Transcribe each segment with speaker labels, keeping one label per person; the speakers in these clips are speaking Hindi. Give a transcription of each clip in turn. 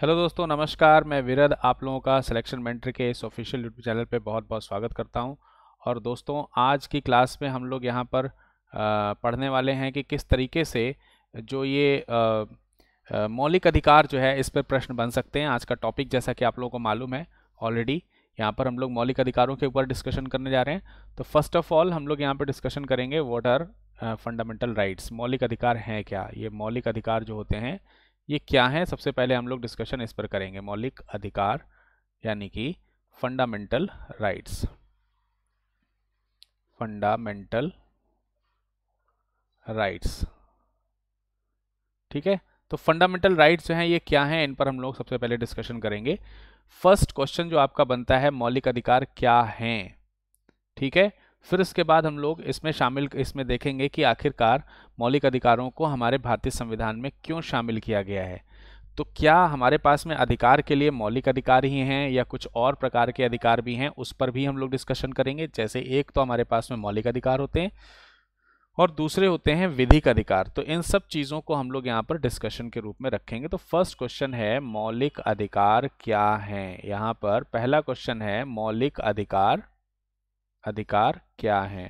Speaker 1: हेलो दोस्तों नमस्कार मैं विरद आप लोगों का सिलेक्शन मेंटर के इस ऑफिशियल यूट्यूब चैनल पे बहुत बहुत स्वागत करता हूं और दोस्तों आज की क्लास में हम लोग यहां पर पढ़ने वाले हैं कि किस तरीके से जो ये मौलिक अधिकार जो है इस पर प्रश्न बन सकते हैं आज का टॉपिक जैसा कि आप लोगों को मालूम है ऑलरेडी यहाँ पर हम लोग मौलिक अधिकारों के ऊपर डिस्कशन करने जा रहे हैं तो फर्स्ट ऑफ ऑल हम लोग यहाँ पर डिस्कशन करेंगे वॉट आर फंडामेंटल राइट्स मौलिक अधिकार हैं क्या ये मौलिक अधिकार जो होते हैं ये क्या है सबसे पहले हम लोग डिस्कशन इस पर करेंगे मौलिक अधिकार यानी कि फंडामेंटल राइट्स फंडामेंटल राइट्स ठीक है तो फंडामेंटल राइट्स जो हैं ये क्या हैं इन पर हम लोग सबसे पहले डिस्कशन करेंगे फर्स्ट क्वेश्चन जो आपका बनता है मौलिक अधिकार क्या हैं ठीक है फिर उसके बाद हम लोग इसमें शामिल इसमें देखेंगे कि आखिरकार मौलिक अधिकारों को हमारे भारतीय संविधान में क्यों शामिल किया गया है तो क्या हमारे पास में अधिकार के लिए मौलिक अधिकार ही हैं या कुछ और प्रकार के अधिकार भी हैं उस पर भी हम लोग डिस्कशन करेंगे जैसे एक तो हमारे पास में मौलिक अधिकार होते हैं और दूसरे होते हैं विधिक अधिकार तो इन सब चीज़ों को हम लोग यहाँ पर डिस्कशन के रूप में रखेंगे तो फर्स्ट क्वेश्चन है मौलिक अधिकार क्या हैं यहाँ पर पहला क्वेश्चन है मौलिक अधिकार अधिकार क्या है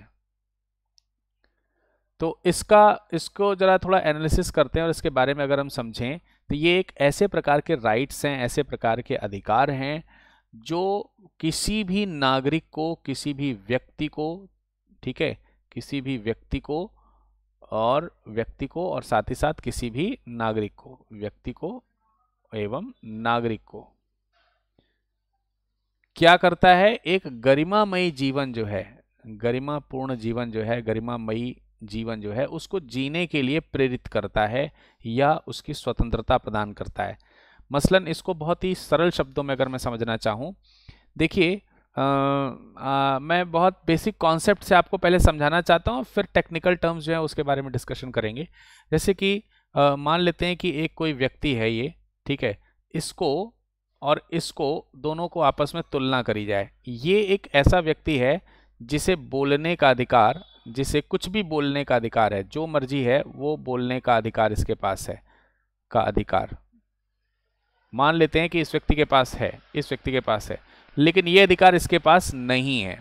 Speaker 1: तो इसका इसको ज़रा थोड़ा एनालिसिस करते हैं और इसके बारे में अगर हम समझें तो ये एक ऐसे प्रकार के राइट्स हैं ऐसे प्रकार के अधिकार हैं जो किसी भी नागरिक को किसी भी व्यक्ति को ठीक है किसी भी व्यक्ति को और व्यक्ति को और साथ ही साथ किसी भी नागरिक को व्यक्ति को एवं नागरिक को क्या करता है एक गरिमामयी जीवन जो है गरिमापूर्ण जीवन जो है गरिमामयी जीवन जो है उसको जीने के लिए प्रेरित करता है या उसकी स्वतंत्रता प्रदान करता है मसलन इसको बहुत ही सरल शब्दों में अगर मैं समझना चाहूँ देखिए मैं बहुत बेसिक कॉन्सेप्ट से आपको पहले समझाना चाहता हूँ फिर टेक्निकल टर्म्स जो है उसके बारे में डिस्कशन करेंगे जैसे कि आ, मान लेते हैं कि एक कोई व्यक्ति है ये ठीक है इसको और इसको दोनों को आपस में तुलना करी जाए ये एक ऐसा व्यक्ति है जिसे बोलने का अधिकार जिसे कुछ भी बोलने का अधिकार है जो मर्जी है वो बोलने का अधिकार इसके पास है का अधिकार मान लेते हैं कि इस व्यक्ति के पास है इस व्यक्ति के पास है लेकिन ये अधिकार इसके पास नहीं है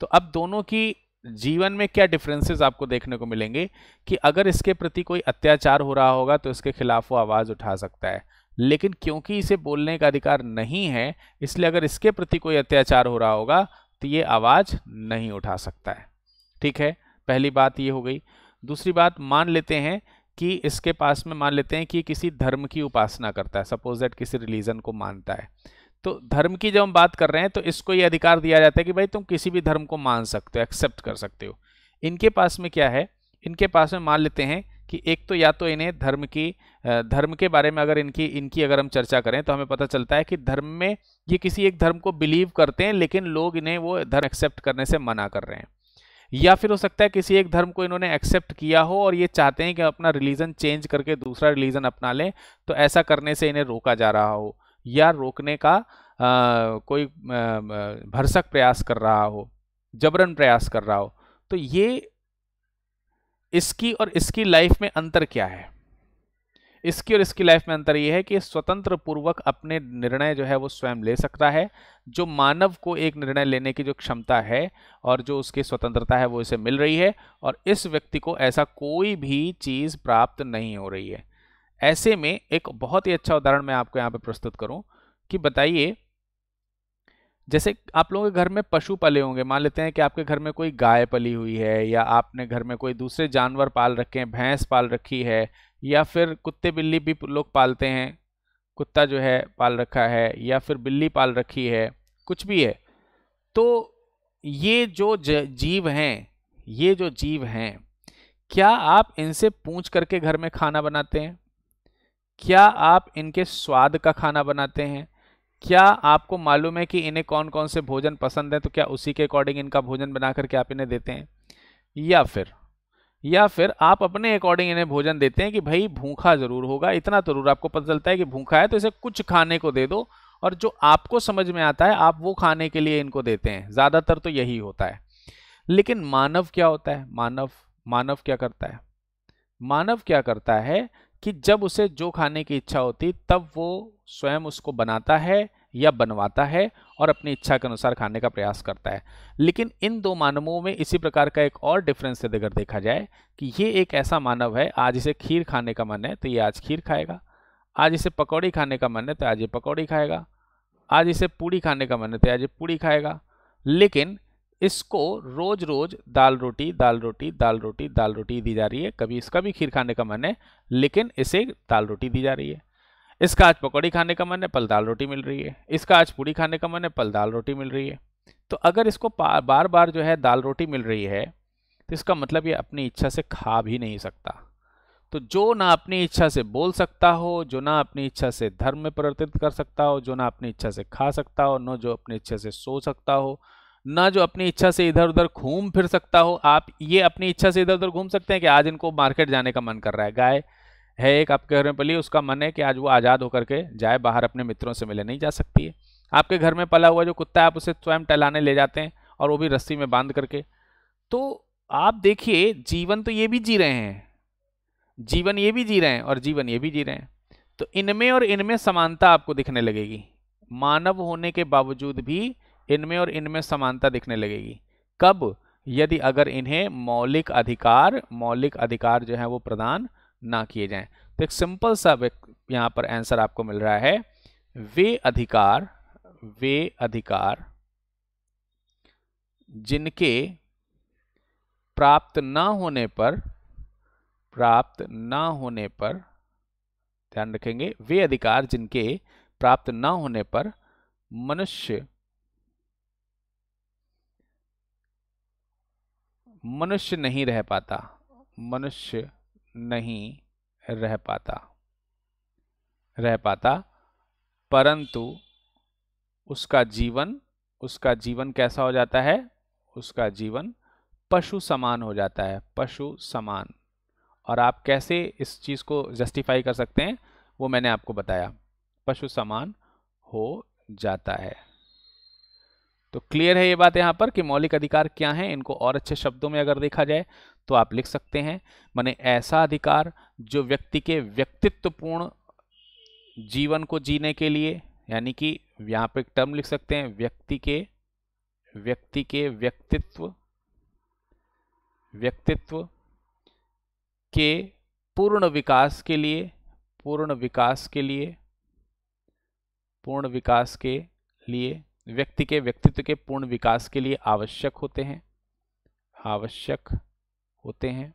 Speaker 1: तो अब दोनों की जीवन में क्या डिफरेंसेस आपको देखने को मिलेंगे कि अगर इसके प्रति कोई अत्याचार हो रहा होगा तो इसके खिलाफ वो आवाज़ उठा सकता है लेकिन क्योंकि इसे बोलने का अधिकार नहीं है इसलिए अगर इसके प्रति कोई अत्याचार हो रहा होगा तो ये आवाज़ नहीं उठा सकता है ठीक है पहली बात ये हो गई दूसरी बात मान लेते हैं कि इसके पास में मान लेते हैं कि किसी धर्म की उपासना करता है सपोज दैट किसी रिलीजन को मानता है तो धर्म की जब हम बात कर रहे हैं तो इसको ये अधिकार दिया जाता है कि भाई तुम किसी भी धर्म को मान सकते हो एक्सेप्ट कर सकते हो इनके पास में क्या है इनके पास में मान लेते हैं कि एक तो या तो इन्हें धर्म की धर्म के बारे में अगर इनकी इनकी अगर हम चर्चा करें तो हमें पता चलता है कि धर्म में ये किसी एक धर्म को बिलीव करते हैं लेकिन लोग इन्हें वो धर्म एक्सेप्ट करने से मना कर रहे हैं या फिर हो सकता है किसी एक धर्म को इन्होंने एक्सेप्ट किया हो और ये चाहते हैं कि अपना रिलीजन चेंज करके दूसरा रिलीजन अपना लें तो ऐसा करने से इन्हें रोका जा रहा हो या रोकने का आ, कोई आ, भरसक प्रयास कर रहा हो जबरन प्रयास कर रहा हो तो ये इसकी और इसकी लाइफ में अंतर क्या है इसकी और इसकी लाइफ में अंतर यह है कि स्वतंत्र पूर्वक अपने निर्णय जो है वो स्वयं ले सकता है जो मानव को एक निर्णय लेने की जो क्षमता है और जो उसकी स्वतंत्रता है वो इसे मिल रही है और इस व्यक्ति को ऐसा कोई भी चीज़ प्राप्त नहीं हो रही है ऐसे में एक बहुत ही अच्छा उदाहरण मैं आपको यहाँ पर प्रस्तुत करूँ कि बताइए जैसे आप लोगों के घर में पशु पले होंगे मान लेते हैं कि आपके घर में कोई गाय पली हुई है या आपने घर में कोई दूसरे जानवर पाल रखे हैं भैंस पाल रखी है या फिर कुत्ते बिल्ली भी लोग पालते हैं कुत्ता जो है पाल रखा है या फिर बिल्ली पाल रखी है कुछ भी है तो ये जो जीव हैं ये जो जीव हैं क्या आप इनसे पूछ करके घर में खाना बनाते हैं क्या आप इनके स्वाद का खाना बनाते हैं क्या आपको मालूम है कि इन्हें कौन कौन से भोजन पसंद है तो क्या उसी के अकॉर्डिंग इनका भोजन बना करके आप इन्हें देते हैं या फिर या फिर आप अपने अकॉर्डिंग इन्हें भोजन देते हैं कि भाई भूखा ज़रूर होगा इतना तो ज़रूर आपको पता चलता है कि भूखा है तो इसे कुछ खाने को दे दो और जो आपको समझ में आता है आप वो खाने के लिए इनको देते हैं ज़्यादातर तो यही होता है लेकिन मानव क्या होता है मानव मानव क्या करता है मानव क्या करता है कि जब उसे जो खाने की इच्छा होती तब वो स्वयं उसको बनाता है या बनवाता है और अपनी इच्छा के अनुसार खाने का प्रयास करता है लेकिन इन दो मानवों में इसी प्रकार का एक और डिफरेंस यदि अगर देखा जाए कि ये एक ऐसा मानव है आज इसे खीर खाने का मन है तो ये आज खीर खाएगा आज इसे पकौड़ी खाने का मन है तो आज ये पकौड़ी खाएगा आज इसे पूड़ी खाने का मन है तो आज ये पूड़ी खाएगा लेकिन इसको रोज रोज दाल रोटी दाल रोटी दाल रोटी दाल रोटी दी जा रही है कभी इसका भी खीर खाने का मन है लेकिन इसे दाल रोटी दी जा रही है इसका आज पकौड़ी खाने का मन है पल दाल रोटी मिल रही है इसका आज पूड़ी खाने का मन है पल दाल रोटी मिल रही है तो अगर इसको बार बार जो है दाल रोटी मिल रही है तो इसका मतलब ये अपनी इच्छा से खा भी नहीं सकता तो जो ना अपनी इच्छा से बोल सकता हो जो ना अपनी इच्छा से धर्म में परिवर्तित कर सकता हो जो ना अपनी इच्छा से खा सकता हो न जो अपनी इच्छा से सो सकता हो ना जो अपनी इच्छा से इधर उधर घूम फिर सकता हो आप ये अपनी इच्छा से इधर उधर घूम सकते हैं कि आज इनको मार्केट जाने का मन कर रहा है गाय है एक आपके घर में पली उसका मन है कि आज वो आज़ाद होकर के जाए बाहर अपने मित्रों से मिले नहीं जा सकती है आपके घर में पला हुआ जो कुत्ता है आप उसे स्वयं टहलाने ले जाते हैं और वो भी रस्सी में बांध करके तो आप देखिए जीवन तो ये भी जी रहे हैं जीवन ये भी जी रहे हैं और जीवन ये भी जी रहे हैं तो इनमें और इनमें समानता आपको दिखने लगेगी मानव होने के बावजूद भी इनमें और इनमें समानता दिखने लगेगी कब यदि अगर इन्हें मौलिक अधिकार मौलिक अधिकार जो है वो प्रदान ना किए जाएं तो एक सिंपल सा यहां पर आंसर आपको मिल रहा है वे अधिकार वे अधिकार जिनके प्राप्त ना होने पर प्राप्त ना होने पर ध्यान रखेंगे वे अधिकार जिनके प्राप्त ना होने पर मनुष्य मनुष्य नहीं रह पाता मनुष्य नहीं रह पाता रह पाता परंतु उसका जीवन उसका जीवन कैसा हो जाता है उसका जीवन पशु समान हो जाता है पशु समान और आप कैसे इस चीज़ को जस्टिफाई कर सकते हैं वो मैंने आपको बताया पशु समान हो जाता है तो क्लियर है ये बात यहाँ पर कि मौलिक अधिकार क्या हैं इनको और अच्छे शब्दों में अगर देखा जाए तो आप लिख सकते हैं माने ऐसा अधिकार जो व्यक्ति के व्यक्तित्वपूर्ण जीवन को जीने के लिए यानी कि यहाँ पे एक टर्म लिख सकते हैं व्यक्ति के व्यक्ति के व्यक्तित्व व्यक्तित्व के पूर्ण विकास के लिए पूर्ण विकास के लिए पूर्ण विकास के लिए व्यक्ति के व्यक्तित्व के पूर्ण विकास के लिए आवश्यक होते हैं आवश्यक होते हैं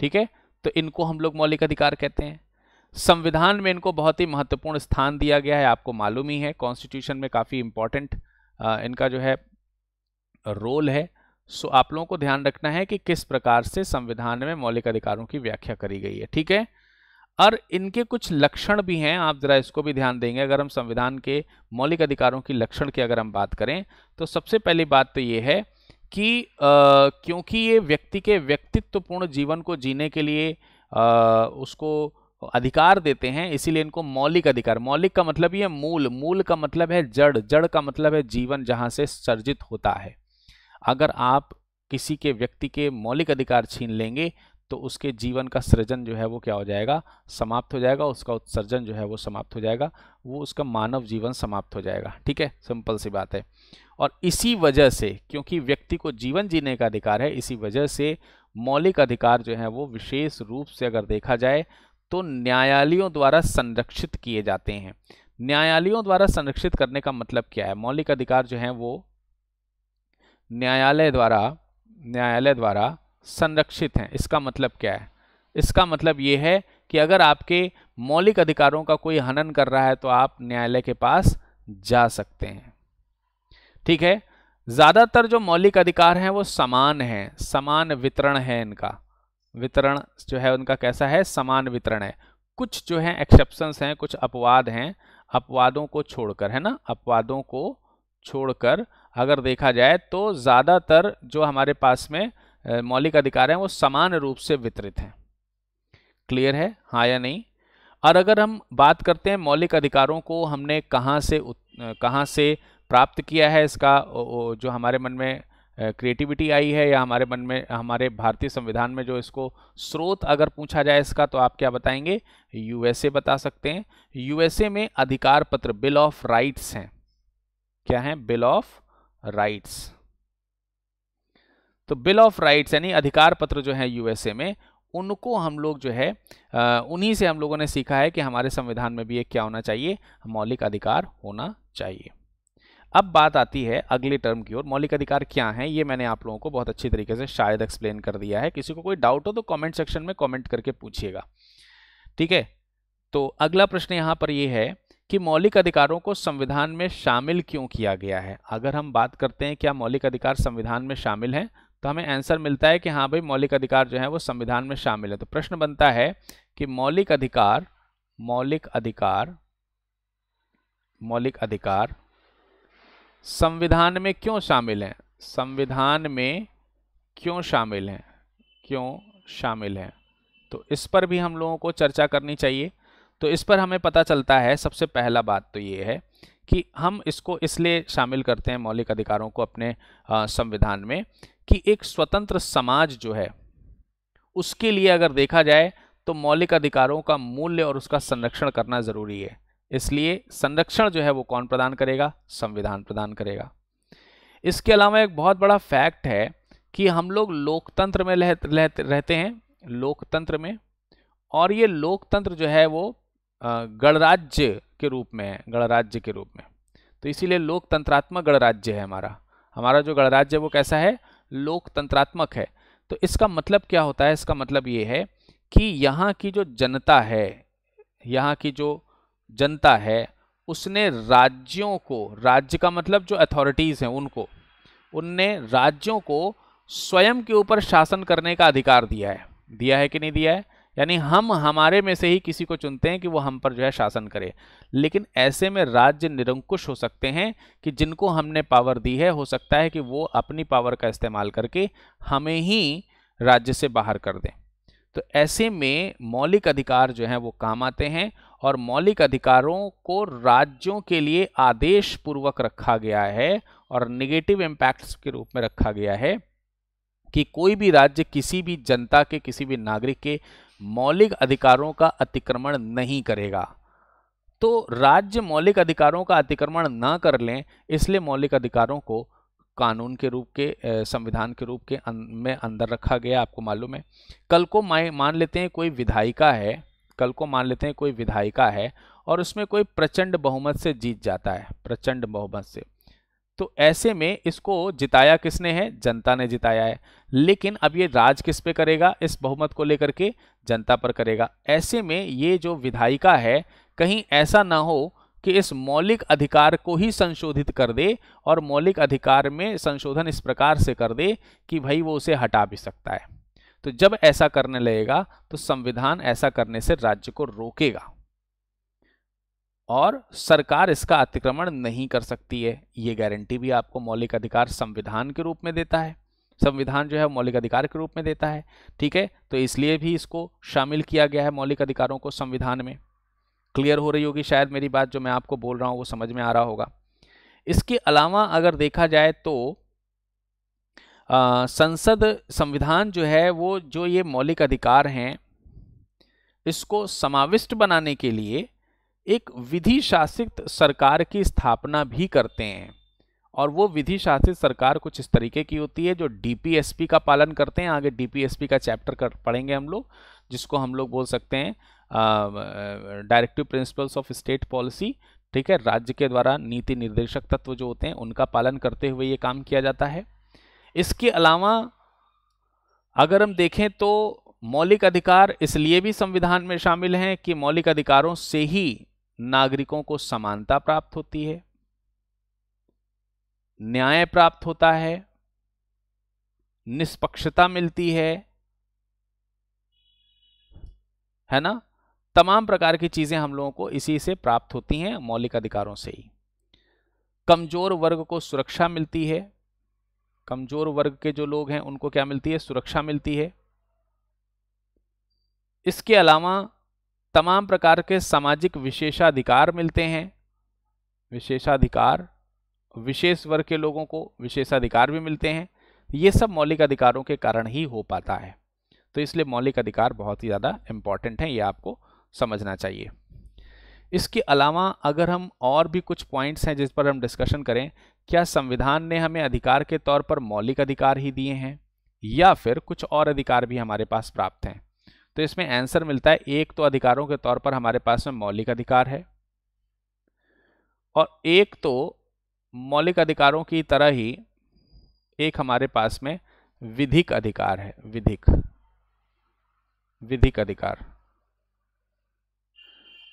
Speaker 1: ठीक है तो इनको हम लोग मौलिक अधिकार कहते हैं संविधान में इनको बहुत ही महत्वपूर्ण स्थान दिया गया है आपको मालूम ही है कॉन्स्टिट्यूशन में काफ़ी इम्पॉर्टेंट इनका जो है रोल है सो आप लोगों को ध्यान रखना है कि किस प्रकार से संविधान में मौलिक अधिकारों की व्याख्या करी गई है ठीक है और इनके कुछ लक्षण भी हैं आप ज़रा इसको भी ध्यान देंगे अगर हम संविधान के मौलिक अधिकारों की लक्षण की अगर हम बात करें तो सबसे पहली बात तो ये है कि क्योंकि ये व्यक्ति के व्यक्तित्वपूर्ण जीवन को जीने के लिए आ, उसको अधिकार देते हैं इसीलिए इनको मौलिक अधिकार मौलिक का मतलब ये मूल मूल का मतलब है जड़ जड़ का मतलब है जीवन जहाँ से सर्जित होता है अगर आप किसी के व्यक्ति के मौलिक अधिकार छीन लेंगे तो उसके जीवन का सृजन जो है वो क्या हो जाएगा समाप्त हो जाएगा उसका उत्सर्जन जो है वो समाप्त हो जाएगा वो उसका मानव जीवन समाप्त हो जाएगा ठीक है सिंपल सी बात है और इसी वजह से क्योंकि व्यक्ति को जीवन जीने का अधिकार है इसी वजह से मौलिक अधिकार जो है वो विशेष रूप से अगर देखा जाए तो न्यायालयों द्वारा संरक्षित किए जाते हैं न्यायालयों द्वारा संरक्षित करने का मतलब क्या है मौलिक अधिकार जो है वो न्यायालय द्वारा न्यायालय द्वारा संरक्षित हैं इसका मतलब क्या है इसका मतलब ये है कि अगर आपके मौलिक अधिकारों का कोई हनन कर रहा है तो आप न्यायालय के पास जा सकते हैं ठीक है ज़्यादातर जो मौलिक अधिकार हैं वो समान हैं समान वितरण है इनका वितरण जो है उनका कैसा है समान वितरण है कुछ जो है एक्सेप्शंस हैं कुछ अपवाद हैं अपवादों को छोड़कर है ना अपवादों को छोड़कर अगर देखा जाए तो ज़्यादातर जो हमारे पास में मौलिक अधिकार हैं वो समान रूप से वितरित हैं क्लियर है हाँ या नहीं और अगर हम बात करते हैं मौलिक अधिकारों को हमने कहाँ से कहाँ से प्राप्त किया है इसका जो हमारे मन में क्रिएटिविटी आई है या हमारे मन में हमारे भारतीय संविधान में जो इसको स्रोत अगर पूछा जाए इसका तो आप क्या बताएंगे यूएसए बता सकते हैं यूएसए में अधिकार पत्र बिल ऑफ राइट्स हैं क्या हैं बिल ऑफ राइट्स तो बिल ऑफ राइट्स यानी अधिकार पत्र जो है यूएसए में उनको हम लोग जो है उन्हीं से हम लोगों ने सीखा है कि हमारे संविधान में भी एक क्या होना चाहिए मौलिक अधिकार होना चाहिए अब बात आती है अगले टर्म की ओर मौलिक अधिकार क्या है ये मैंने आप लोगों को बहुत अच्छी तरीके से शायद एक्सप्लेन कर दिया है किसी को कोई डाउट हो तो कमेंट सेक्शन में कमेंट करके पूछिएगा ठीक है तो अगला प्रश्न यहाँ पर यह है कि मौलिक अधिकारों को संविधान में शामिल क्यों किया गया है अगर हम बात करते हैं क्या मौलिक अधिकार संविधान में शामिल हैं तो हमें आंसर मिलता है कि हाँ भाई मौलिक अधिकार जो है वो संविधान में शामिल है तो प्रश्न बनता है कि मौलिक अधिकार मौलिक अधिकार मौलिक अधिकार संविधान में क्यों शामिल हैं संविधान में क्यों शामिल हैं क्यों शामिल हैं तो इस पर भी हम लोगों को चर्चा करनी चाहिए तो इस पर हमें पता चलता है सबसे पहला बात तो ये है कि हम इसको इसलिए शामिल करते हैं मौलिक अधिकारों को अपने संविधान में कि एक स्वतंत्र समाज जो है उसके लिए अगर देखा जाए तो मौलिक अधिकारों का मूल्य और उसका संरक्षण करना ज़रूरी है इसलिए संरक्षण जो है वो कौन प्रदान करेगा संविधान प्रदान करेगा इसके अलावा एक बहुत बड़ा फैक्ट है कि हम लोग लोकतंत्र में रहते हैं लोकतंत्र में और ये लोकतंत्र जो है वो गणराज्य के रूप में है गणराज्य के रूप में तो इसीलिए लोकतंत्रात्मक गणराज्य है हमारा हमारा जो गणराज्य है वो कैसा है लोकतंत्रात्मक है तो इसका मतलब क्या होता है इसका मतलब ये है कि यहाँ की जो जनता है यहाँ की जो जनता है उसने राज्यों को राज्य का मतलब जो अथॉरिटीज़ हैं उनको उनने राज्यों को स्वयं के ऊपर शासन करने का अधिकार दिया है दिया है कि नहीं दिया है यानी हम हमारे में से ही किसी को चुनते हैं कि वो हम पर जो है शासन करे लेकिन ऐसे में राज्य निरंकुश हो सकते हैं कि जिनको हमने पावर दी है हो सकता है कि वो अपनी पावर का इस्तेमाल करके हमें ही राज्य से बाहर कर दें तो ऐसे में मौलिक अधिकार जो हैं वो काम आते हैं और मौलिक अधिकारों को राज्यों के लिए आदेश पूर्वक रखा गया है और निगेटिव इम्पैक्ट्स के रूप में रखा गया है कि कोई भी राज्य किसी भी जनता के किसी भी नागरिक के मौलिक अधिकारों का अतिक्रमण नहीं करेगा तो राज्य मौलिक अधिकारों का अतिक्रमण ना कर लें इसलिए मौलिक अधिकारों को कानून के रूप के संविधान के रूप के अं, में अंदर रखा गया आपको मालूम है कल को मान लेते हैं कोई विधायिका है कल को मान लेते हैं कोई विधायिका है और उसमें कोई प्रचंड बहुमत से जीत जाता है प्रचंड बहुमत से तो ऐसे में इसको जिताया किसने है जनता ने जिताया है लेकिन अब ये राज किस पे करेगा इस बहुमत को लेकर के जनता पर करेगा ऐसे में ये जो विधायिका है कहीं ऐसा ना हो कि इस मौलिक अधिकार को ही संशोधित कर दे और मौलिक अधिकार में संशोधन इस प्रकार से कर दे कि भाई वो उसे हटा भी सकता है तो जब ऐसा करने लगेगा तो संविधान ऐसा करने से राज्य को रोकेगा और सरकार इसका अतिक्रमण नहीं कर सकती है ये गारंटी भी आपको मौलिक अधिकार संविधान के रूप में देता है संविधान जो है मौलिक अधिकार के रूप में देता है ठीक है तो इसलिए भी इसको शामिल किया गया है मौलिक अधिकारों को संविधान में क्लियर हो रही होगी शायद मेरी बात जो मैं आपको बोल रहा हूँ वो समझ में आ रहा होगा इसके अलावा अगर देखा जाए तो आ, संसद संविधान जो है वो जो ये मौलिक अधिकार हैं इसको समाविष्ट बनाने के लिए एक विधि शासित सरकार की स्थापना भी करते हैं और वो विधि शासित सरकार कुछ इस तरीके की होती है जो डीपीएसपी का पालन करते हैं आगे डीपीएसपी का चैप्टर कर पढ़ेंगे हम लोग जिसको हम लोग बोल सकते हैं directive principles of state policy ठीक है राज्य के द्वारा नीति निर्देशक तत्व जो होते हैं उनका पालन करते हुए ये काम किया जाता है इसके अलावा अगर हम देखें तो मौलिक अधिकार इसलिए भी संविधान में शामिल हैं कि मौलिक अधिकारों से ही नागरिकों को समानता प्राप्त होती है न्याय प्राप्त होता है निष्पक्षता मिलती है है ना तमाम प्रकार की चीजें हम लोगों को इसी से प्राप्त होती हैं मौलिक अधिकारों से ही कमजोर वर्ग को सुरक्षा मिलती है कमजोर वर्ग के जो लोग हैं उनको क्या मिलती है सुरक्षा मिलती है इसके अलावा तमाम प्रकार के सामाजिक विशेषाधिकार मिलते हैं विशेषाधिकार विशेष वर्ग के लोगों को विशेषाधिकार भी मिलते हैं ये सब मौलिक अधिकारों के कारण ही हो पाता है तो इसलिए मौलिक अधिकार बहुत ही ज़्यादा इम्पॉर्टेंट हैं ये आपको समझना चाहिए इसके अलावा अगर हम और भी कुछ पॉइंट्स हैं जिस पर हम डिस्कशन करें क्या संविधान ने हमें अधिकार के तौर पर मौलिक अधिकार ही दिए हैं या फिर कुछ और अधिकार भी हमारे पास प्राप्त हैं तो इसमें आंसर मिलता है एक तो अधिकारों के तौर पर हमारे पास में मौलिक अधिकार है और एक तो मौलिक अधिकारों की तरह ही एक हमारे पास में विधिक अधिकार है विधिक विधिक अधिकार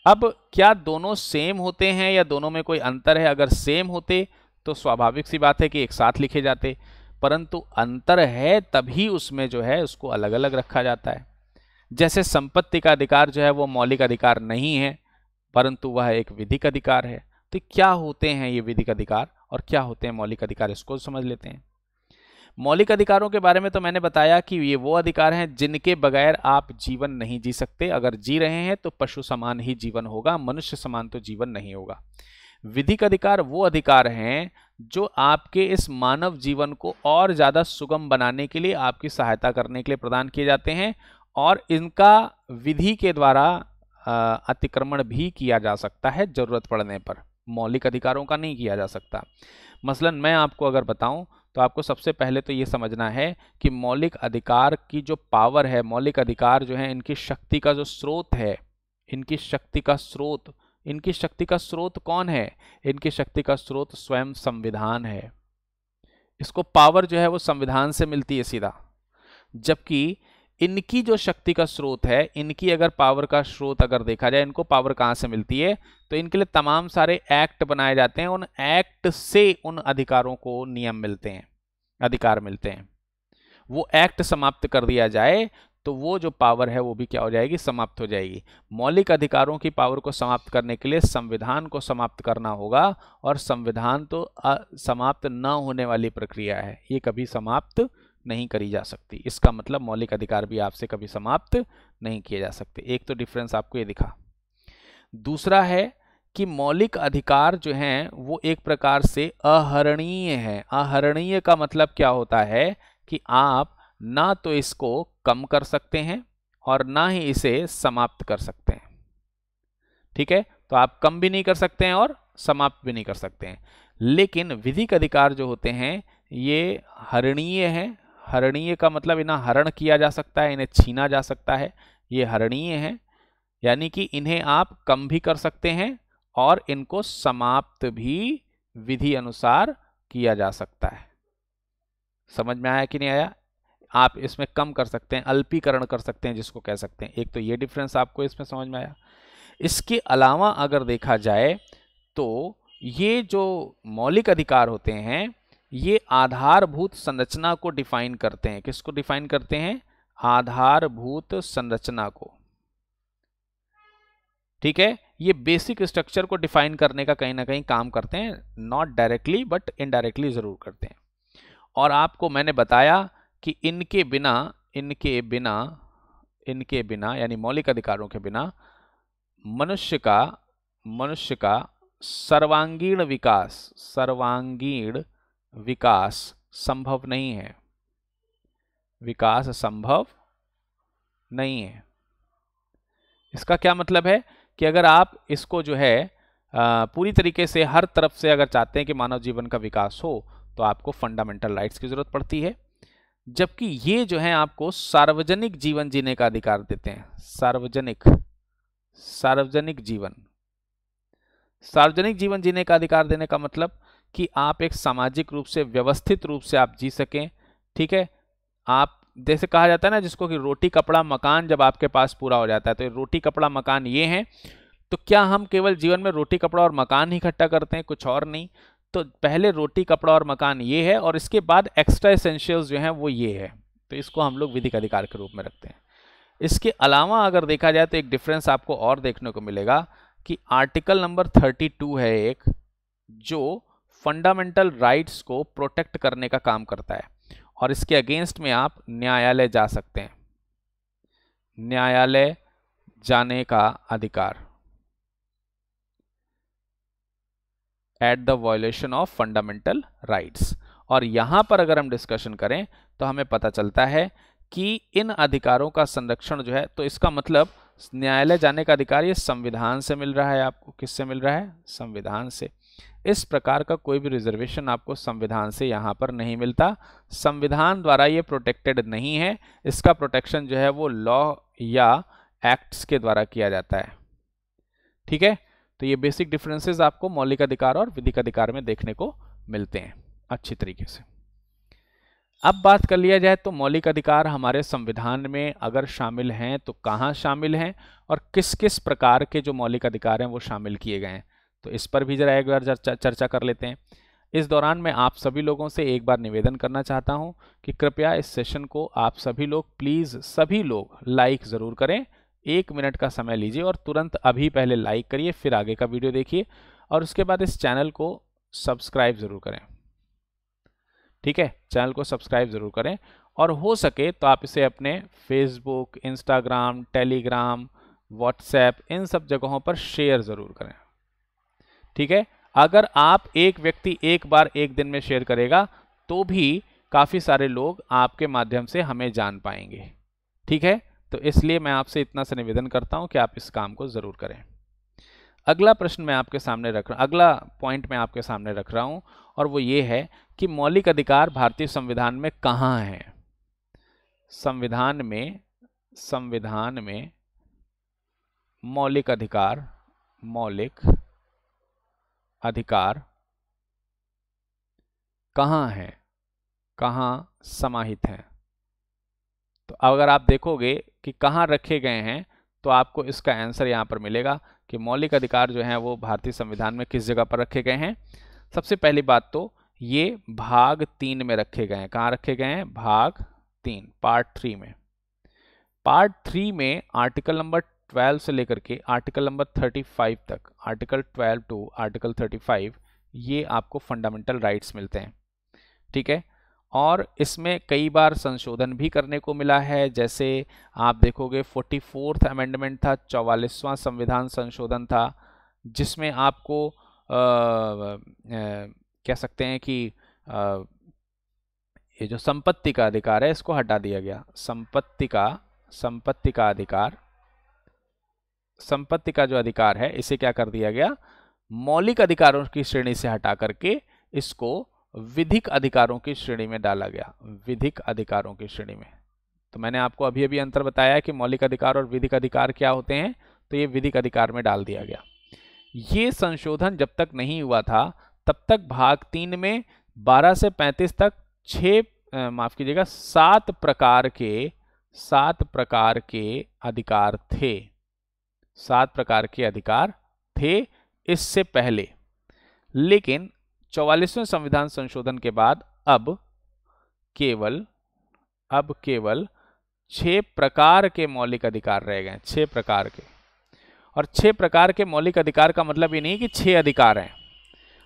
Speaker 1: अब क्या दोनों सेम होते हैं या दोनों में कोई अंतर है अगर सेम होते तो स्वाभाविक सी बात है कि एक साथ लिखे जाते परंतु अंतर है तभी उसमें जो है उसको अलग अलग रखा जाता है जैसे संपत्ति का अधिकार जो है वो मौलिक अधिकार नहीं है परंतु वह एक विधिक अधिकार है तो क्या होते हैं ये विधिक अधिकार और क्या होते हैं मौलिक अधिकार इसको समझ लेते हैं मौलिक अधिकारों के बारे में तो मैंने बताया कि ये वो अधिकार हैं जिनके बगैर आप जीवन नहीं जी सकते अगर जी रहे हैं तो पशु समान ही जीवन होगा मनुष्य समान तो जीवन नहीं होगा विधिक अधिकार वो अधिकार हैं जो आपके इस मानव जीवन को और ज़्यादा सुगम बनाने के लिए आपकी सहायता करने के लिए प्रदान किए जाते हैं और इनका विधि के द्वारा अतिक्रमण भी किया जा सकता है जरूरत पड़ने पर मौलिक अधिकारों का नहीं किया जा सकता मसलन मैं आपको अगर बताऊं तो आपको सबसे पहले तो ये समझना है कि मौलिक अधिकार की जो पावर है मौलिक अधिकार जो है इनकी शक्ति का जो स्रोत है इनकी शक्ति का स्रोत इनकी शक्ति का स्रोत कौन है इनकी शक्ति का स्रोत स्वयं संविधान है इसको पावर जो है वो संविधान से मिलती है सीधा जबकि इनकी जो शक्ति का स्रोत है इनकी अगर पावर का स्रोत अगर देखा जाए इनको पावर कहाँ से मिलती है तो इनके लिए तमाम सारे एक्ट बनाए जाते हैं उन एक्ट से उन अधिकारों को नियम मिलते हैं अधिकार मिलते हैं वो एक्ट समाप्त कर दिया जाए तो वो जो पावर है वो भी क्या हो जाएगी समाप्त हो जाएगी मौलिक अधिकारों की पावर को समाप्त करने के लिए संविधान को समाप्त करना होगा और संविधान तो समाप्त न होने वाली प्रक्रिया है ये कभी समाप्त नहीं करी जा सकती इसका मतलब मौलिक अधिकार भी आपसे कभी समाप्त नहीं किए जा सकते एक तो डिफरेंस आपको ये दिखा दूसरा है कि मौलिक अधिकार जो हैं वो एक प्रकार से अहरणीय हैं अहरणीय का मतलब क्या होता है कि आप ना तो इसको कम कर सकते हैं और ना ही इसे समाप्त कर सकते हैं ठीक है तो आप कम भी नहीं कर सकते हैं और समाप्त भी नहीं कर सकते हैं लेकिन विधिक अधिकार जो होते हैं ये हरणीय हैं हरणीय का मतलब इन्हें हरण किया जा सकता है इन्हें छीना जा सकता है ये हरणीय हैं यानी कि इन्हें आप कम भी कर सकते हैं और इनको समाप्त भी विधि अनुसार किया जा सकता है समझ में आया कि नहीं आया आप इसमें कम कर सकते हैं अल्पीकरण कर सकते हैं जिसको कह सकते हैं एक तो ये डिफरेंस आपको इसमें समझ में आया इसके अलावा अगर देखा जाए तो ये जो मौलिक अधिकार होते हैं ये आधारभूत संरचना को डिफाइन करते हैं किसको डिफाइन करते हैं आधारभूत संरचना को ठीक है ये बेसिक स्ट्रक्चर को डिफाइन करने का कहीं ना कहीं काम करते हैं नॉट डायरेक्टली बट इनडायरेक्टली ज़रूर करते हैं और आपको मैंने बताया कि इनके बिना इनके बिना इनके बिना यानी मौलिक अधिकारों के बिना मनुष्य का मनुष्य का सर्वांगीण विकास सर्वांगीण विकास संभव नहीं है विकास संभव नहीं है इसका क्या मतलब है कि अगर आप इसको जो है पूरी तरीके से हर तरफ से अगर चाहते हैं कि मानव जीवन का विकास हो तो आपको फंडामेंटल राइट्स की ज़रूरत पड़ती है जबकि ये जो है आपको सार्वजनिक जीवन जीने का अधिकार देते हैं सार्वजनिक सार्वजनिक जीवन सार्वजनिक जीवन जीने का अधिकार देने का मतलब कि आप एक सामाजिक रूप से व्यवस्थित रूप से आप जी सकें ठीक है आप जैसे कहा जाता है ना जिसको कि रोटी कपड़ा मकान जब आपके पास पूरा हो जाता है तो रोटी कपड़ा मकान ये हैं तो क्या हम केवल जीवन में रोटी कपड़ा और मकान ही इकट्ठा करते हैं कुछ और नहीं तो पहले रोटी कपड़ा और मकान ये है और इसके बाद एक्स्ट्रा एसेंशियल्स जो हैं वो ये है तो इसको हम लोग विधिक अधिकार के रूप में रखते हैं इसके अलावा अगर देखा जाए तो एक डिफरेंस आपको और देखने को मिलेगा कि आर्टिकल नंबर टू है एक जो फंडामेंटल राइट्स को प्रोटेक्ट करने का काम करता है और इसके अगेंस्ट में आप न्यायालय जा सकते हैं न्यायालय जाने का अधिकार at the violation of fundamental rights और यहां पर अगर हम डिस्कशन करें तो हमें पता चलता है कि इन अधिकारों का संरक्षण जो है तो इसका मतलब न्यायालय जाने का अधिकार ये संविधान से मिल रहा है आपको किससे मिल रहा है संविधान से इस प्रकार का कोई भी रिजर्वेशन आपको संविधान से यहाँ पर नहीं मिलता संविधान द्वारा ये प्रोटेक्टेड नहीं है इसका प्रोटेक्शन जो है वो लॉ या एक्ट्स के द्वारा किया जाता है ठीक है तो ये बेसिक डिफरेंसेस आपको मौलिक अधिकार और विधिक अधिकार में देखने को मिलते हैं अच्छी तरीके से अब बात कर लिया जाए तो मौलिक अधिकार हमारे संविधान में अगर शामिल हैं तो कहाँ शामिल हैं और किस किस प्रकार के जो मौलिक अधिकार हैं वो शामिल किए गए हैं तो इस पर भी जरा एक बार चर्चा कर लेते हैं इस दौरान मैं आप सभी लोगों से एक बार निवेदन करना चाहता हूं कि कृपया इस सेशन को आप सभी लोग प्लीज़ सभी लोग लाइक ज़रूर करें एक मिनट का समय लीजिए और तुरंत अभी पहले लाइक करिए फिर आगे का वीडियो देखिए और उसके बाद इस चैनल को सब्सक्राइब ज़रूर करें ठीक है चैनल को सब्सक्राइब ज़रूर करें और हो सके तो आप इसे अपने फेसबुक इंस्टाग्राम टेलीग्राम व्हाट्सएप इन सब जगहों पर शेयर ज़रूर करें ठीक है अगर आप एक व्यक्ति एक बार एक दिन में शेयर करेगा तो भी काफ़ी सारे लोग आपके माध्यम से हमें जान पाएंगे ठीक है तो इसलिए मैं आपसे इतना से निवेदन करता हूं कि आप इस काम को ज़रूर करें अगला प्रश्न मैं आपके सामने रख रहा अगला पॉइंट मैं आपके सामने रख रहा हूं और वो ये है कि मौलिक अधिकार भारतीय संविधान में कहाँ है संविधान में संविधान में मौलिक अधिकार मौलिक अधिकार कहाँ हैं कहाँ समाहित हैं तो अगर आप देखोगे कि कहाँ रखे गए हैं तो आपको इसका आंसर यहाँ पर मिलेगा कि मौलिक अधिकार जो हैं वो भारतीय संविधान में किस जगह पर रखे गए हैं सबसे पहली बात तो ये भाग तीन में रखे गए हैं कहाँ रखे गए हैं भाग तीन पार्ट थ्री में पार्ट थ्री में आर्टिकल नंबर 12 से लेकर के आर्टिकल नंबर 35 तक आर्टिकल 12 टू आर्टिकल 35 ये आपको फंडामेंटल राइट्स मिलते हैं ठीक है और इसमें कई बार संशोधन भी करने को मिला है जैसे आप देखोगे फोर्टी फोर्थ अमेंडमेंट था चौवालीसवां संविधान संशोधन था जिसमें आपको आ, आ, कह सकते हैं कि आ, ये जो संपत्ति का अधिकार है इसको हटा दिया गया संपत्ति का संपत्ति का अधिकार संपत्ति का जो अधिकार है इसे क्या कर दिया गया मौलिक अधिकारों की श्रेणी से हटा करके इसको विधिक अधिकारों की श्रेणी में डाला गया विधिक अधिकारों की श्रेणी में तो मैंने आपको अभी अभी अंतर बताया कि मौलिक अधिकार और विधिक अधिकार क्या होते हैं तो ये विधिक अधिकार में डाल दिया गया ये संशोधन जब तक नहीं हुआ था तब तक भाग तीन में 12 से 35 तक छः माफ़ कीजिएगा सात प्रकार के सात प्रकार के अधिकार थे सात प्रकार के अधिकार थे इससे पहले लेकिन चौवालीसवें संविधान संशोधन के बाद अब केवल अब केवल छह प्रकार के मौलिक अधिकार रह गए छह प्रकार के और छह प्रकार के मौलिक अधिकार का मतलब ये नहीं कि छह अधिकार हैं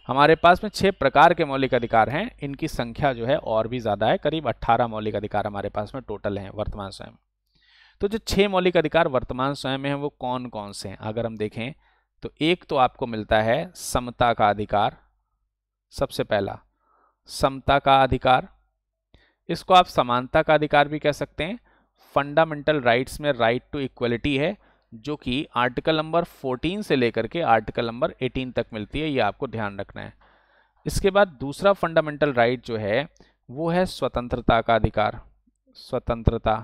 Speaker 1: हमारे पास में छह प्रकार के मौलिक अधिकार हैं इनकी संख्या जो है और भी ज़्यादा है करीब अट्ठारह मौलिक अधिकार हमारे पास में टोटल हैं वर्तमान समय तो जो छह मौलिक अधिकार वर्तमान समय में हैं वो कौन कौन से हैं अगर हम देखें तो एक तो आपको मिलता है समता का अधिकार सबसे पहला समता का अधिकार इसको आप समानता का अधिकार भी कह सकते हैं फंडामेंटल राइट्स में राइट टू इक्वलिटी है जो कि आर्टिकल नंबर 14 से लेकर के आर्टिकल नंबर 18 तक मिलती है ये आपको ध्यान रखना है इसके बाद दूसरा फंडामेंटल राइट जो है वो है स्वतंत्रता का अधिकार स्वतंत्रता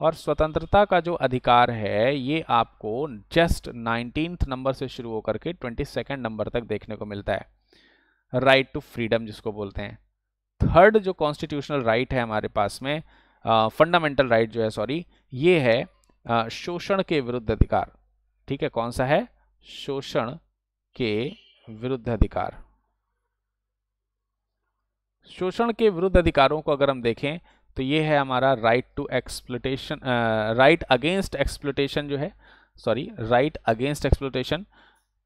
Speaker 1: और स्वतंत्रता का जो अधिकार है ये आपको जस्ट नाइनटीन नंबर से शुरू होकर के ट्वेंटी सेकेंड नंबर तक देखने को मिलता है राइट टू फ्रीडम जिसको बोलते हैं थर्ड जो कॉन्स्टिट्यूशनल राइट right है हमारे पास में फंडामेंटल राइट right जो है सॉरी ये है शोषण के विरुद्ध अधिकार ठीक है कौन सा है शोषण के विरुद्ध अधिकार शोषण के विरुद्ध अधिकारों को अगर हम देखें तो ये है हमारा right to exploitation right against exploitation जो है सॉरी राइट अगेंस्ट एक्सप्लोटेशन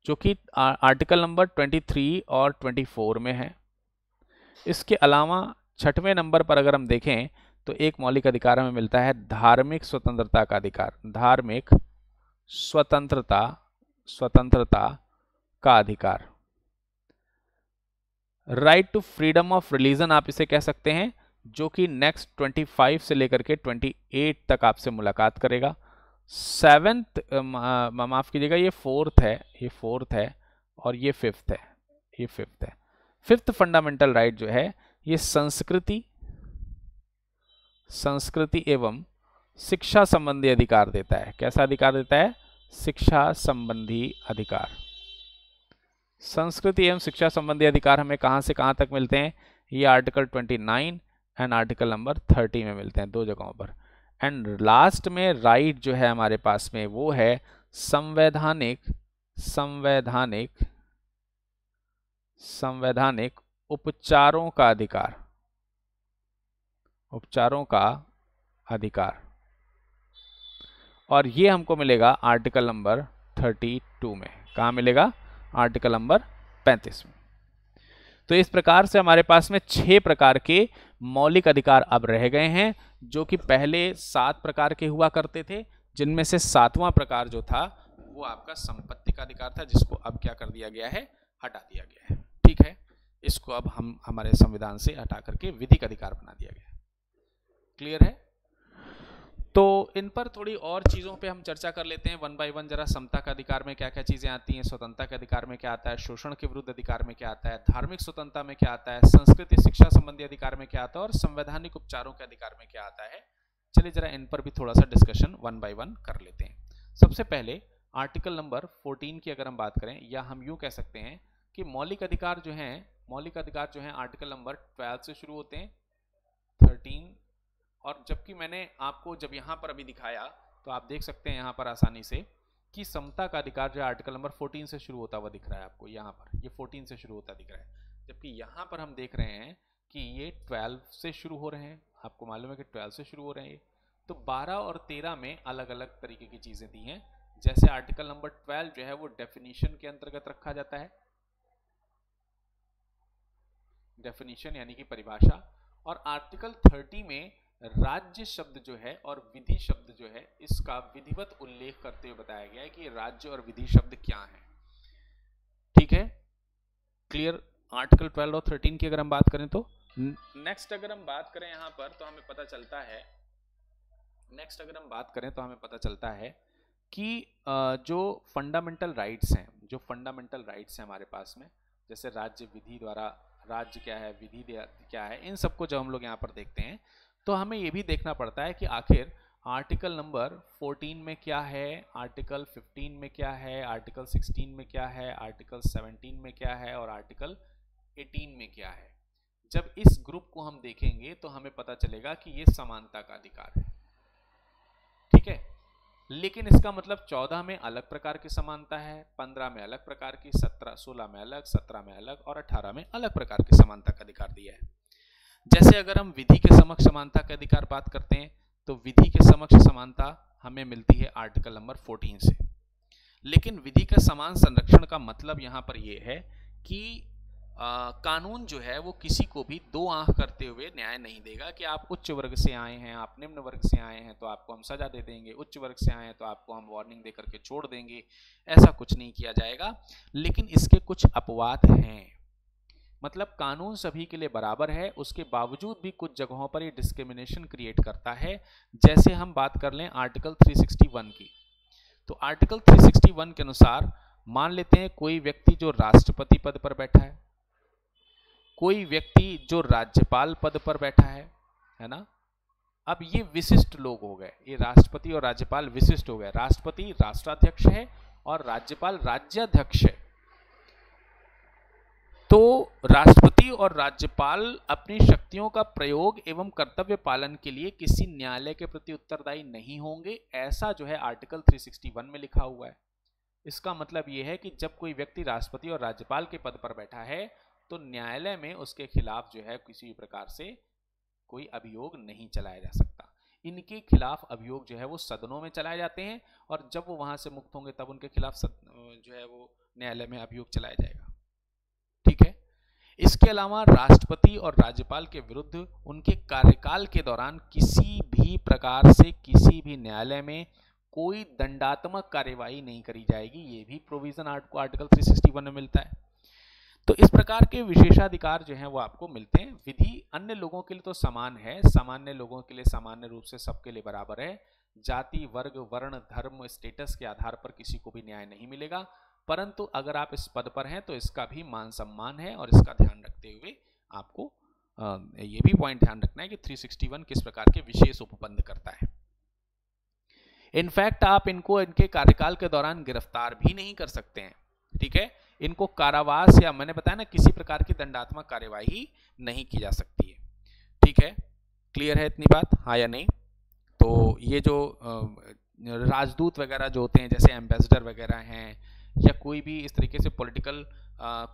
Speaker 1: जो कि आर्टिकल नंबर 23 और 24 में है इसके अलावा छठवें नंबर पर अगर हम देखें तो एक मौलिक अधिकार हमें मिलता है धार्मिक स्वतंत्रता का अधिकार धार्मिक स्वतंत्रता स्वतंत्रता का अधिकार right to freedom of religion आप इसे कह सकते हैं जो कि नेक्स्ट 25 से लेकर के 28 तक आपसे मुलाकात करेगा सेवेंथ माफ़ कीजिएगा ये फोर्थ है ये फोर्थ है और ये फिफ्थ है ये फिफ्थ है फिफ्थ फंडामेंटल राइट जो है ये संस्कृति संस्कृति एवं शिक्षा संबंधी अधिकार देता है कैसा अधिकार देता है शिक्षा संबंधी अधिकार संस्कृति एवं शिक्षा संबंधी अधिकार हमें कहाँ से कहाँ तक मिलते हैं ये article nine and article number thirty में मिलते हैं दो जगहों पर एंड लास्ट में राइट right जो है हमारे पास में वो है संवैधानिक संवैधानिक संवैधानिक उपचारों का अधिकार उपचारों का अधिकार और ये हमको मिलेगा आर्टिकल नंबर थर्टी टू में कहा मिलेगा आर्टिकल नंबर पैंतीस में तो इस प्रकार से हमारे पास में छह प्रकार के मौलिक अधिकार अब रह गए हैं जो कि पहले सात प्रकार के हुआ करते थे जिनमें से सातवां प्रकार जो था वो आपका संपत्ति का अधिकार था जिसको अब क्या कर दिया गया है हटा दिया गया है ठीक है इसको अब हम हमारे संविधान से हटा करके विधिक अधिकार बना दिया गया क्लियर है तो इन पर थोड़ी और चीज़ों पे हम चर्चा कर लेते हैं वन बाय वन जरा समता का अधिकार में क्या क्या चीज़ें आती हैं स्वतंत्रता के अधिकार में क्या आता है शोषण के विरुद्ध अधिकार में क्या आता है धार्मिक स्वतंत्रता में क्या आता है संस्कृति शिक्षा संबंधी अधिकार में क्या आता है और संवैधानिक उपचारों के अधिकार में क्या आता है चलिए जरा इन पर भी थोड़ा सा डिस्कशन वन बाय वन कर लेते हैं सबसे पहले आर्टिकल नंबर फोर्टीन की अगर हम बात करें या हम यूँ कह सकते हैं कि मौलिक अधिकार जो हैं मौलिक अधिकार जो हैं आर्टिकल नंबर ट्वेल्व से शुरू होते हैं थर्टीन और जबकि मैंने आपको जब यहाँ पर अभी दिखाया तो आप देख सकते हैं यहाँ पर आसानी से कि समता का अधिकार जो आर्टिकल नंबर 14 से शुरू होता हुआ दिख रहा है आपको यहाँ पर ये यह 14 से शुरू होता दिख रहा है जबकि यहाँ पर हम देख रहे हैं कि ये 12 से शुरू हो रहे हैं आपको मालूम है कि 12 से शुरू हो रहे हैं तो 12 और 13 में अलग अलग तरीके की चीज़ें दी हैं जैसे आर्टिकल नंबर 12 जो है वो डेफिनेशन के अंतर्गत रखा जाता है डेफिनेशन यानी कि परिभाषा और आर्टिकल 30 में राज्य शब्द जो है और विधि शब्द जो है इसका विधिवत उल्लेख करते हुए बताया गया है कि राज्य और विधि शब्द क्या है ठीक है क्लियर आर्टिकल 12 और 13 की अगर हम बात करें तो नेक्स्ट hmm. अगर हम बात करें यहां पर तो हमें पता चलता है नेक्स्ट अगर हम बात करें तो हमें पता चलता है कि जो फंडामेंटल राइट्स हैं जो फंडामेंटल राइट्स हैं हमारे पास में जैसे राज्य विधि द्वारा राज्य क्या है विधि क्या है इन सबको जब हम लोग यहाँ पर देखते हैं तो हमें ये भी देखना पड़ता है कि आखिर आर्टिकल नंबर 14 में क्या है आर्टिकल 15 में क्या है आर्टिकल 16 में क्या है आर्टिकल 17 में क्या है और आर्टिकल 18 में क्या है जब इस ग्रुप को हम देखेंगे तो हमें पता चलेगा कि ये समानता का अधिकार है ठीक है लेकिन इसका मतलब 14 में अलग प्रकार की समानता है 15 में अलग प्रकार की 17 16 में अलग 17 में अलग और 18 में अलग प्रकार की समानता का अधिकार दिया है जैसे अगर हम विधि के समक्ष समानता के अधिकार बात करते हैं तो विधि के समक्ष समानता हमें मिलती है आर्टिकल नंबर 14 से लेकिन विधि का समान संरक्षण का मतलब यहाँ पर यह है कि आ, कानून जो है वो किसी को भी दो आंख करते हुए न्याय नहीं देगा कि आप उच्च वर्ग से आए हैं आप निम्न वर्ग से आए हैं तो आपको हम सजा दे देंगे उच्च वर्ग से आए हैं तो आपको हम वार्निंग दे करके छोड़ देंगे ऐसा कुछ नहीं किया जाएगा लेकिन इसके कुछ अपवाद हैं मतलब कानून सभी के लिए बराबर है उसके बावजूद भी कुछ जगहों पर ये डिस्क्रिमिनेशन क्रिएट करता है जैसे हम बात कर लें आर्टिकल 361 की तो आर्टिकल 361 के अनुसार मान लेते हैं कोई व्यक्ति जो राष्ट्रपति पद पर बैठा है कोई व्यक्ति जो राज्यपाल पद पर बैठा है है ना अब ये विशिष्ट लोग हो गए ये राष्ट्रपति और राज्यपाल विशिष्ट हो गए राष्ट्रपति राष्ट्राध्यक्ष है और राज्यपाल राज्याध्यक्ष है तो राष्ट्रपति और राज्यपाल अपनी शक्तियों का प्रयोग एवं कर्तव्य पालन के लिए किसी न्यायालय के प्रति उत्तरदायी नहीं होंगे ऐसा जो है आर्टिकल 361 में लिखा हुआ है इसका मतलब ये है कि जब कोई व्यक्ति राष्ट्रपति और राज्यपाल के पद पर बैठा है तो न्यायालय में उसके खिलाफ जो है किसी भी प्रकार से कोई अभियोग नहीं चलाया जा सकता इनके खिलाफ अभियोग जो है वो सदनों में चलाए जाते हैं और जब वो वहाँ से मुक्त होंगे तब उनके खिलाफ सद, जो है वो न्यायालय में अभियोग चलाया जाएगा इसके अलावा राष्ट्रपति और राज्यपाल के विरुद्ध उनके कार्यकाल के दौरान किसी भी प्रकार से किसी भी न्यायालय में कोई दंडात्मक कार्यवाही नहीं करी जाएगी ये भी प्रोविजन आपको आर्टिकल 361 में मिलता है तो इस प्रकार के विशेषाधिकार जो हैं वो आपको मिलते हैं विधि अन्य लोगों के लिए तो समान है सामान्य लोगों के लिए सामान्य रूप से सबके लिए बराबर है जाति वर्ग वर्ण धर्म स्टेटस के आधार पर किसी को भी न्याय नहीं मिलेगा परंतु अगर आप इस पद पर हैं तो इसका भी मान सम्मान है और इसका ध्यान रखते हुए आपको ये भी पॉइंट ध्यान रखना है कि 361 किस प्रकार के विशेष उपबंध करता है इनफैक्ट आप इनको इनके कार्यकाल के दौरान गिरफ्तार भी नहीं कर सकते हैं ठीक है इनको कारावास या मैंने बताया ना किसी प्रकार की दंडात्मक कार्यवाही नहीं की जा सकती है ठीक है क्लियर है इतनी बात हाँ या नहीं तो ये जो राजदूत वगैरह जो होते हैं जैसे एम्बेसडर वगैरह हैं या कोई भी इस तरीके से पॉलिटिकल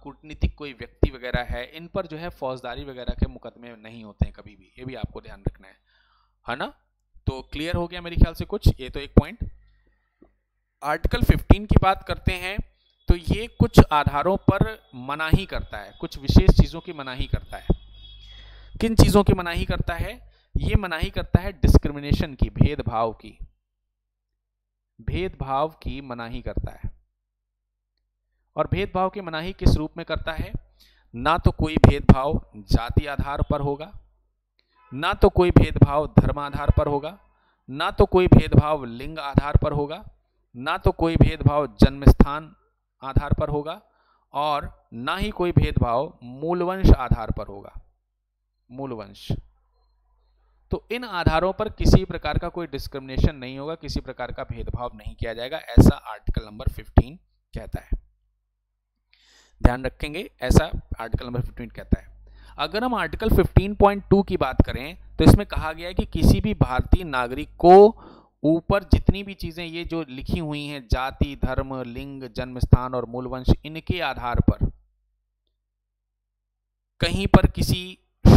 Speaker 1: कूटनीतिक कोई व्यक्ति वगैरह है इन पर जो है फौजदारी वगैरह के मुकदमे नहीं होते हैं कभी भी ये भी आपको ध्यान रखना है है ना तो क्लियर हो गया मेरे ख्याल से कुछ ये तो एक पॉइंट आर्टिकल 15 की बात करते हैं तो ये कुछ आधारों पर मनाही करता है कुछ विशेष चीज़ों की मनाही करता है किन चीज़ों की मनाही करता है ये मनाही करता है डिस्क्रिमिनेशन की भेदभाव की भेदभाव की मनाही करता है और भेदभाव की मनाही किस रूप में करता है ना तो कोई भेदभाव जाति आधार पर होगा ना तो कोई भेदभाव धर्म आधार पर होगा ना तो कोई भेदभाव लिंग आधार पर होगा ना तो कोई भेदभाव जन्म स्थान आधार पर होगा और ना ही कोई भेदभाव मूलवंश आधार पर होगा मूलवंश तो इन आधारों पर किसी प्रकार का कोई डिस्क्रिमिनेशन नहीं होगा किसी प्रकार का भेदभाव नहीं किया जाएगा ऐसा आर्टिकल नंबर 15 कहता है ध्यान रखेंगे ऐसा आर्टिकल नंबर फिफ्टीन कहता है अगर हम आर्टिकल 15.2 की बात करें तो इसमें कहा गया है कि किसी भी भारतीय नागरिक को ऊपर जितनी भी चीज़ें ये जो लिखी हुई हैं जाति धर्म लिंग जन्म स्थान और मूल वंश इनके आधार पर कहीं पर किसी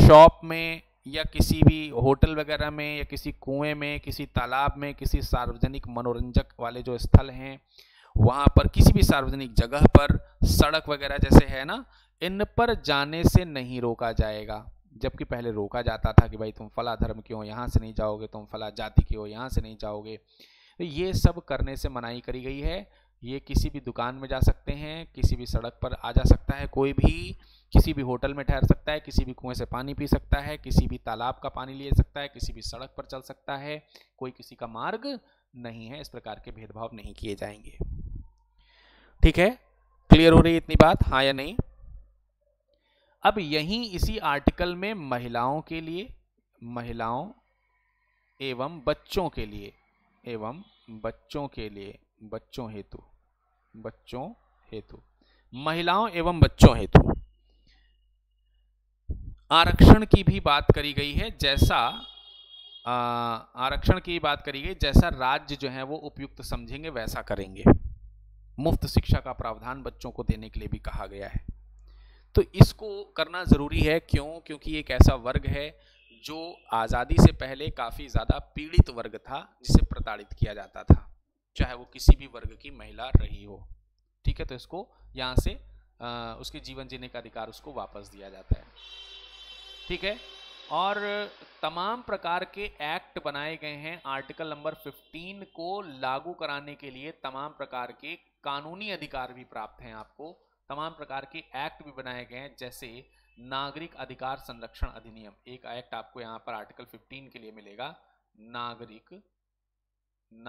Speaker 1: शॉप में या किसी भी होटल वगैरह में या किसी कुएं में किसी तालाब में किसी सार्वजनिक मनोरंजक वाले जो स्थल हैं वहाँ पर किसी भी सार्वजनिक जगह पर सड़क वगैरह जैसे है ना इन पर जाने से नहीं रोका जाएगा जबकि पहले रोका जाता था कि भाई तुम फला धर्म के हो यहाँ से नहीं जाओगे तुम फला जाति के हो यहाँ से नहीं जाओगे तो ये सब करने से मनाही करी गई है ये किसी भी दुकान में जा सकते हैं किसी भी सड़क पर आ जा सकता है कोई भी किसी भी होटल में ठहर सकता है किसी भी कुएं से पानी पी सकता है किसी भी तालाब का पानी ले सकता है किसी भी सड़क पर चल सकता है कोई किसी का मार्ग नहीं है इस प्रकार के भेदभाव नहीं किए जाएंगे ठीक है क्लियर हो रही है इतनी बात हाँ या नहीं अब यहीं इसी आर्टिकल में महिलाओं के लिए महिलाओं एवं बच्चों के लिए एवं बच्चों के लिए बच्चों हेतु बच्चों हेतु महिलाओं एवं बच्चों हेतु आरक्षण की भी बात करी गई है जैसा आरक्षण की बात करी गई जैसा राज्य जो है वो उपयुक्त समझेंगे वैसा करेंगे मुफ्त शिक्षा का प्रावधान बच्चों को देने के लिए भी कहा गया है तो इसको करना ज़रूरी है क्यों क्योंकि एक ऐसा वर्ग है जो आज़ादी से पहले काफ़ी ज़्यादा पीड़ित वर्ग था जिसे प्रताड़ित किया जाता था चाहे वो किसी भी वर्ग की महिला रही हो ठीक है तो इसको यहाँ से आ, उसके जीवन जीने का अधिकार उसको वापस दिया जाता है ठीक है और तमाम प्रकार के एक्ट बनाए गए हैं आर्टिकल नंबर 15 को लागू कराने के लिए तमाम प्रकार के कानूनी अधिकार भी प्राप्त हैं आपको तमाम प्रकार के एक्ट भी बनाए गए हैं जैसे नागरिक अधिकार संरक्षण अधिनियम एक एक्ट आपको यहाँ पर आर्टिकल 15 के लिए मिलेगा नागरिक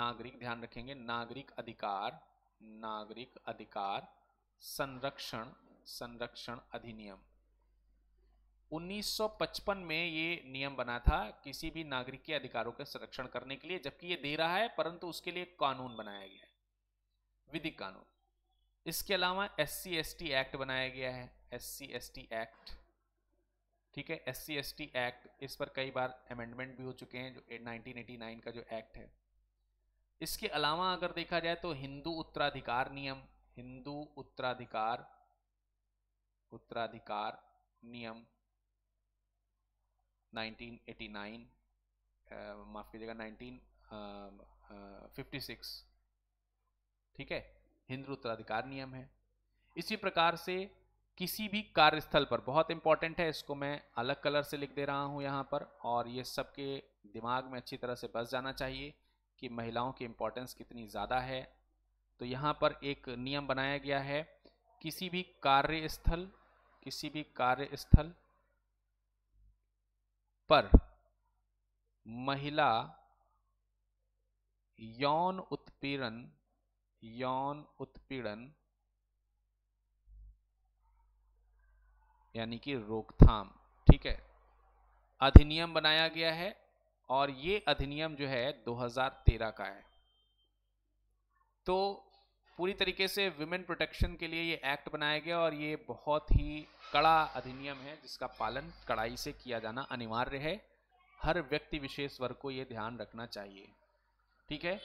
Speaker 1: नागरिक ध्यान रखेंगे नागरिक अधिकार नागरिक अधिकार संरक्षण संरक्षण अधिनियम 1955 में ये नियम बना था किसी भी नागरिक के अधिकारों के संरक्षण करने के लिए जबकि ये दे रहा है परंतु उसके लिए कानून बनाया गया है विधि कानून इसके अलावा एस सी एक्ट बनाया गया है एस सी एक्ट ठीक है एस सी एक्ट इस पर कई बार अमेंडमेंट भी हो चुके हैं जो 1989 का जो एक्ट है इसके अलावा अगर देखा जाए तो हिंदू उत्तराधिकार नियम हिंदू उत्तराधिकार उत्तराधिकार नियम 1989 माफ कीजिएगा 1956 ठीक है हिंद उत्तराधिकार नियम है इसी प्रकार से किसी भी कार्यस्थल पर बहुत इंपॉर्टेंट है इसको मैं अलग कलर से लिख दे रहा हूँ यहाँ पर और ये सबके दिमाग में अच्छी तरह से बस जाना चाहिए कि महिलाओं की इम्पोर्टेंस कितनी ज़्यादा है तो यहाँ पर एक नियम बनाया गया है किसी भी कार्यस्थल किसी भी कार्यस्थल पर महिला यौन उत्पीड़न यौन उत्पीड़न यानी कि रोकथाम ठीक है अधिनियम बनाया गया है और ये अधिनियम जो है 2013 का है तो पूरी तरीके से विमेन प्रोटेक्शन के लिए ये एक्ट बनाया गया और ये बहुत ही कड़ा अधिनियम है जिसका पालन कड़ाई से किया जाना अनिवार्य है हर व्यक्ति विशेष वर्ग को ये ध्यान रखना चाहिए ठीक है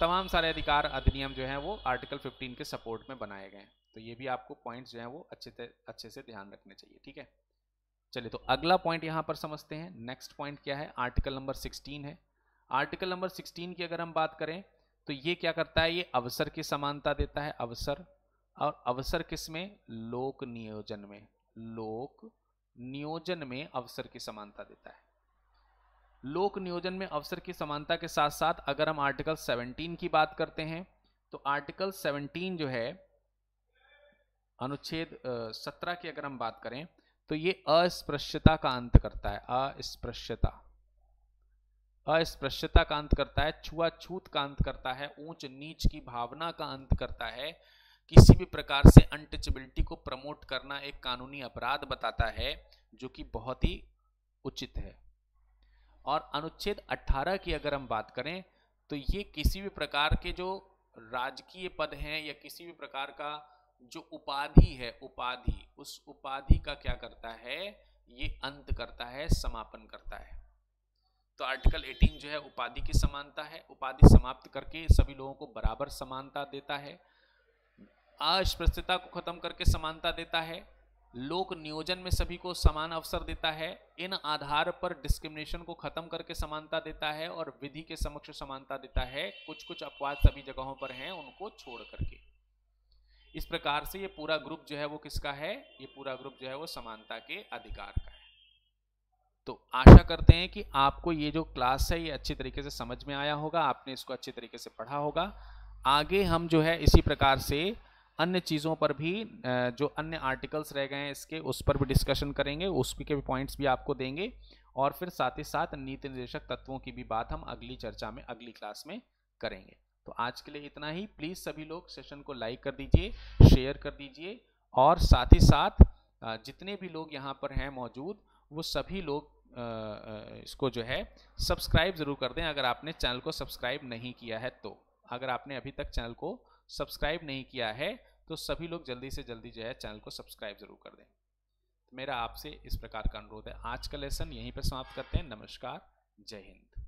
Speaker 1: तमाम सारे अधिकार अधिनियम जो हैं वो आर्टिकल 15 के सपोर्ट में बनाए गए हैं तो ये भी आपको पॉइंट्स जो हैं वो अच्छे अच्छे से ध्यान रखने चाहिए ठीक है चलिए तो अगला पॉइंट यहाँ पर समझते हैं नेक्स्ट पॉइंट क्या है आर्टिकल नंबर 16 है आर्टिकल नंबर 16 की अगर हम बात करें तो ये क्या करता है ये अवसर की समानता देता है अवसर और अवसर किस में लोक नियोजन में लोक नियोजन में अवसर की समानता देता है लोक नियोजन में अवसर की समानता के साथ साथ अगर हम आर्टिकल 17 की बात करते हैं तो आर्टिकल 17 जो है अनुच्छेद सत्रह की अगर हम बात करें तो ये अस्पृश्यता का अंत करता है अस्पृश्यता अस्पृश्यता का अंत करता है छुआछूत का अंत करता है ऊंच नीच की भावना का अंत करता है किसी भी प्रकार से अनटचबिलिटी को प्रमोट करना एक कानूनी अपराध बताता है जो कि बहुत ही उचित है और अनुच्छेद 18 की अगर हम बात करें तो ये किसी भी प्रकार के जो राजकीय पद हैं या किसी भी प्रकार का जो उपाधि है उपाधि उस उपाधि का क्या करता है ये अंत करता है समापन करता है तो आर्टिकल 18 जो है उपाधि की समानता है उपाधि समाप्त करके सभी लोगों को बराबर समानता देता है अस्पृश्यता को खत्म करके समानता देता है लोक नियोजन में सभी को समान अवसर देता है इन आधार पर डिस्क्रिमिनेशन को खत्म करके समानता देता है और विधि के समक्ष समानता देता है कुछ कुछ अपवाद सभी जगहों पर हैं उनको छोड़ करके इस प्रकार से ये पूरा ग्रुप जो है वो किसका है ये पूरा ग्रुप जो है वो समानता के अधिकार का है तो आशा करते हैं कि आपको ये जो क्लास है ये अच्छी तरीके से समझ में आया होगा आपने इसको अच्छी तरीके से पढ़ा होगा आगे हम जो है इसी प्रकार से अन्य चीज़ों पर भी जो अन्य आर्टिकल्स रह गए हैं इसके उस पर भी डिस्कशन करेंगे उसके भी पॉइंट्स भी आपको देंगे और फिर साथ ही साथ नीति निर्देशक तत्वों की भी बात हम अगली चर्चा में अगली क्लास में करेंगे तो आज के लिए इतना ही प्लीज़ सभी लोग सेशन को लाइक कर दीजिए शेयर कर दीजिए और साथ ही साथ जितने भी लोग यहाँ पर हैं मौजूद वो सभी लोग इसको जो है सब्सक्राइब ज़रूर कर दें अगर आपने चैनल को सब्सक्राइब नहीं किया है तो अगर आपने अभी तक चैनल को सब्सक्राइब नहीं किया है तो सभी लोग जल्दी से जल्दी जो है चैनल को सब्सक्राइब जरूर कर दें मेरा आपसे इस प्रकार का अनुरोध है आज का लेसन यहीं पर समाप्त करते हैं नमस्कार जय हिंद